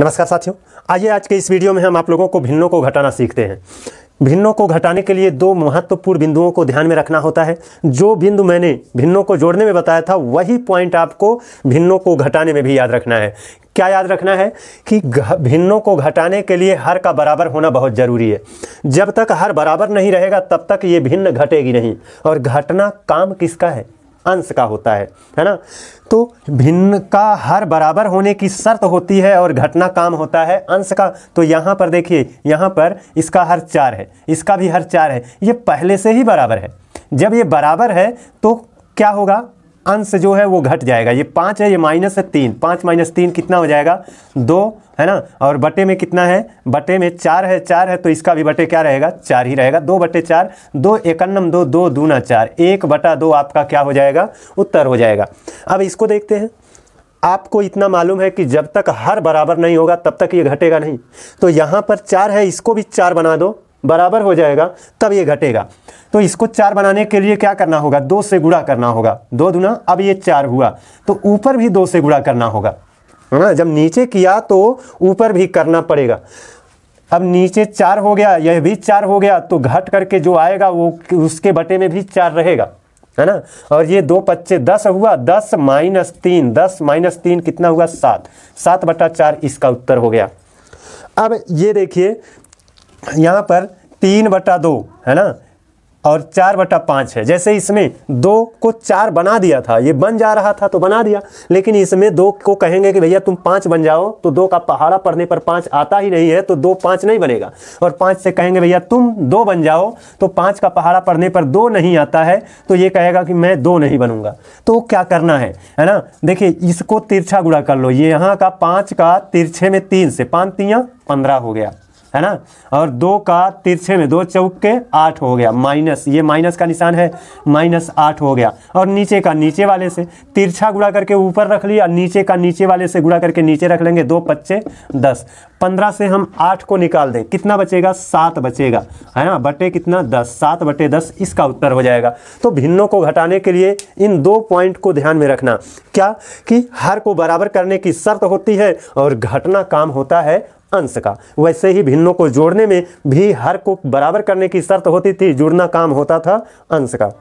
नमस्कार साथियों आइए आज के इस वीडियो में हम आप लोगों को भिन्नों को घटाना सीखते हैं भिन्नों को घटाने के लिए दो महत्वपूर्ण बिंदुओं को ध्यान में रखना होता है जो बिंदु मैंने भिन्नों को जोड़ने में बताया था वही पॉइंट आपको भिन्नों को घटाने में भी याद रखना है क्या याद रखना है कि भिन्नों को घटाने के लिए हर का बराबर होना बहुत ज़रूरी है जब तक हर बराबर नहीं रहेगा तब तक ये भिन्न घटेगी नहीं और घटना काम किसका है अंश का होता है है ना तो भिन्न का हर बराबर होने की शर्त होती है और घटना काम होता है अंश का तो यहाँ पर देखिए यहाँ पर इसका हर चार है इसका भी हर चार है ये पहले से ही बराबर है जब ये बराबर है तो क्या होगा अंश जो है वो घट जाएगा ये पाँच है ये माइनस है तीन पाँच माइनस तीन कितना हो जाएगा दो है ना और बटे में कितना है बटे में चार है चार है तो इसका भी बटे क्या रहेगा चार ही रहेगा दो बटे चार दो एकन्नम दो दो दूना चार एक बटा दो आपका क्या हो जाएगा उत्तर हो जाएगा अब इसको देखते हैं आपको इतना मालूम है कि जब तक हर बराबर नहीं होगा तब तक ये घटेगा नहीं तो यहाँ पर चार है इसको भी चार बना दो बराबर हो जाएगा तब ये घटेगा तो इसको चार बनाने के लिए क्या करना होगा दो से गुड़ा करना होगा दो दुना अब ये चार हुआ तो ऊपर भी दो से गुड़ा करना होगा है ना जब नीचे किया तो ऊपर भी करना पड़ेगा अब नीचे चार हो गया यह भी चार हो गया तो घट करके जो आएगा वो उसके बटे में भी चार रहेगा है ना और ये दो पच्चे दस हुआ दस माइनस तीन दस माइनस तीन कितना हुआ सात सात बटा चार इसका उत्तर हो गया अब ये देखिए यहाँ पर तीन बटा दो है ना और चार बटा पाँच है जैसे इसमें दो को चार बना दिया था ये बन जा रहा था तो बना दिया लेकिन इसमें दो को कहेंगे कि भैया तुम पाँच बन जाओ तो दो का पहाड़ा पड़ने पर पाँच आता ही नहीं है तो दो पाँच नहीं बनेगा और पाँच से कहेंगे भैया तुम दो बन जाओ तो पाँच का पहाड़ा पड़ने पर दो नहीं आता है तो ये कहेगा कि मैं दो नहीं बनूंगा तो क्या करना है है ना देखिए इसको तिरछा गुड़ा कर लो ये यहाँ का पाँच का तिरछे में तीन से पाँच तियाँ पंद्रह हो गया है ना और दो का तिरछे में दो चौक के आठ हो गया माइनस ये माइनस का निशान है माइनस आठ हो गया और नीचे का नीचे वाले से तिरछा गुड़ा करके ऊपर रख लिया नीचे का नीचे वाले से गुड़ा करके नीचे रख लेंगे दो पच्चे दस पंद्रह से हम आठ को निकाल दें कितना बचेगा सात बचेगा है ना बटे कितना दस सात बटे दस इसका उत्तर हो जाएगा तो भिन्नों को घटाने के लिए इन दो पॉइंट को ध्यान में रखना क्या कि हर को बराबर करने की शर्त होती है और घटना काम होता है अंश का वैसे ही भिन्नों को जोड़ने में भी हर को बराबर करने की शर्त होती थी जुड़ना काम होता था अंश का